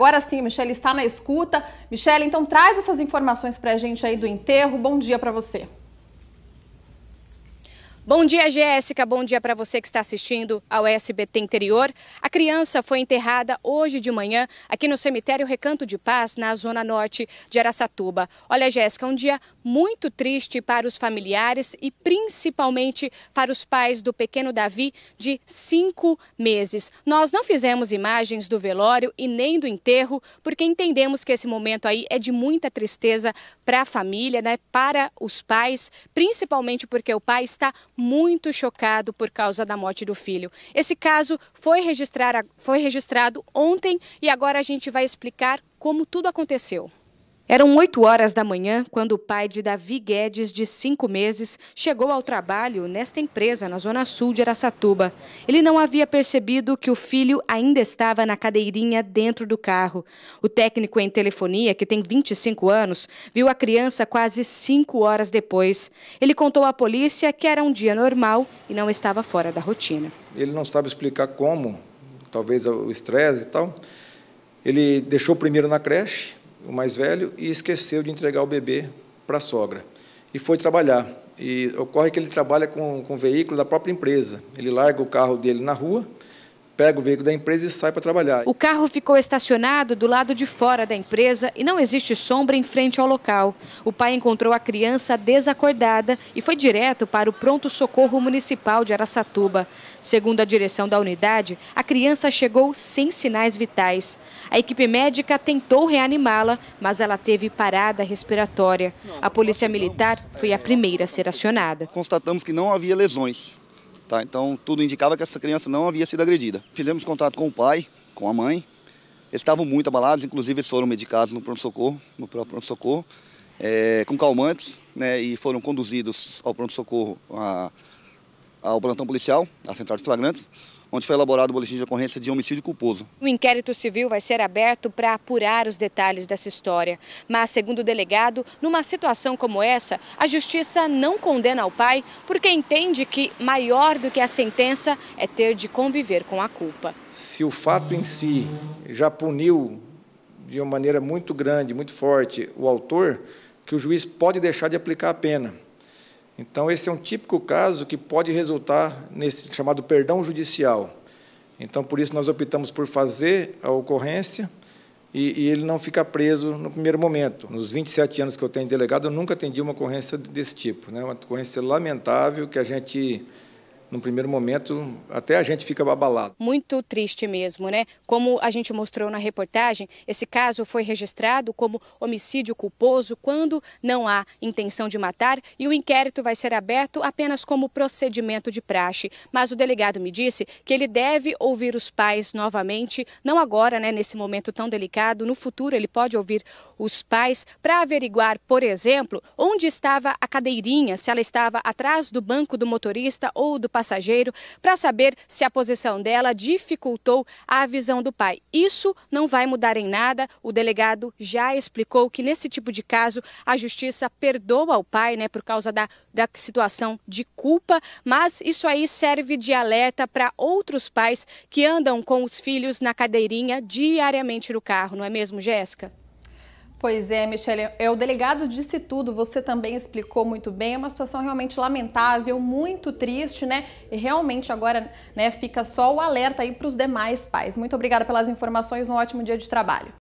Agora sim, Michelle está na escuta. Michelle, então traz essas informações para a gente aí do enterro. Bom dia para você. Bom dia, Jéssica. Bom dia para você que está assistindo ao SBT Interior. A criança foi enterrada hoje de manhã aqui no cemitério Recanto de Paz, na zona norte de Araçatuba. Olha, Jéssica, um dia muito triste para os familiares e principalmente para os pais do pequeno Davi de cinco meses. Nós não fizemos imagens do velório e nem do enterro, porque entendemos que esse momento aí é de muita tristeza para a família, né? Para os pais, principalmente porque o pai está muito chocado por causa da morte do filho. Esse caso foi, registrado foi registrado ontem e agora a gente vai explicar como tudo aconteceu. Eram 8 horas da manhã quando o pai de Davi Guedes, de 5 meses, chegou ao trabalho nesta empresa na zona sul de Aracatuba. Ele não havia percebido que o filho ainda estava na cadeirinha dentro do carro. O técnico em telefonia, que tem 25 anos, viu a criança quase 5 horas depois. Ele contou à polícia que era um dia normal e não estava fora da rotina. Ele não sabe explicar como, talvez o estresse e tal. Ele deixou primeiro na creche, o mais velho, e esqueceu de entregar o bebê para a sogra. E foi trabalhar. E ocorre que ele trabalha com, com um veículo da própria empresa. Ele larga o carro dele na rua pega o veículo da empresa e sai para trabalhar. O carro ficou estacionado do lado de fora da empresa e não existe sombra em frente ao local. O pai encontrou a criança desacordada e foi direto para o pronto-socorro municipal de Araçatuba. Segundo a direção da unidade, a criança chegou sem sinais vitais. A equipe médica tentou reanimá-la, mas ela teve parada respiratória. A polícia militar foi a primeira a ser acionada. Constatamos que não havia lesões Tá? Então, tudo indicava que essa criança não havia sido agredida. Fizemos contato com o pai, com a mãe. Eles estavam muito abalados, inclusive eles foram medicados no pronto-socorro, no próprio pronto-socorro, é, com calmantes, né, e foram conduzidos ao pronto-socorro, ao plantão policial, à central de flagrantes onde foi elaborado o boletim de ocorrência de homicídio culposo. O inquérito civil vai ser aberto para apurar os detalhes dessa história. Mas, segundo o delegado, numa situação como essa, a justiça não condena ao pai porque entende que maior do que a sentença é ter de conviver com a culpa. Se o fato em si já puniu de uma maneira muito grande, muito forte, o autor, que o juiz pode deixar de aplicar a pena. Então, esse é um típico caso que pode resultar nesse chamado perdão judicial. Então, por isso, nós optamos por fazer a ocorrência e, e, ele não fica preso no primeiro momento. Nos 27 anos que eu tenho delegado, eu nunca atendi uma ocorrência desse tipo. Né? Uma ocorrência lamentável que a gente no primeiro momento, até a gente fica abalado. Muito triste mesmo, né? Como a gente mostrou na reportagem, esse caso foi registrado como homicídio culposo quando não há intenção de matar e o inquérito vai ser aberto apenas como procedimento de praxe. Mas o delegado me disse que ele deve ouvir os pais novamente, não agora, né, nesse momento tão delicado, no futuro ele pode ouvir os pais para averiguar, por exemplo, onde estava a cadeirinha, se ela estava atrás do banco do motorista ou do passageiro passageiro para saber se a posição dela dificultou a visão do pai. Isso não vai mudar em nada. O delegado já explicou que nesse tipo de caso a justiça perdoa o pai, né, por causa da, da situação de culpa, mas isso aí serve de alerta para outros pais que andam com os filhos na cadeirinha diariamente no carro, não é mesmo, Jéssica? Pois é, Michele, é o delegado disse tudo, você também explicou muito bem, é uma situação realmente lamentável, muito triste, né? E realmente agora né, fica só o alerta aí para os demais pais. Muito obrigada pelas informações, um ótimo dia de trabalho.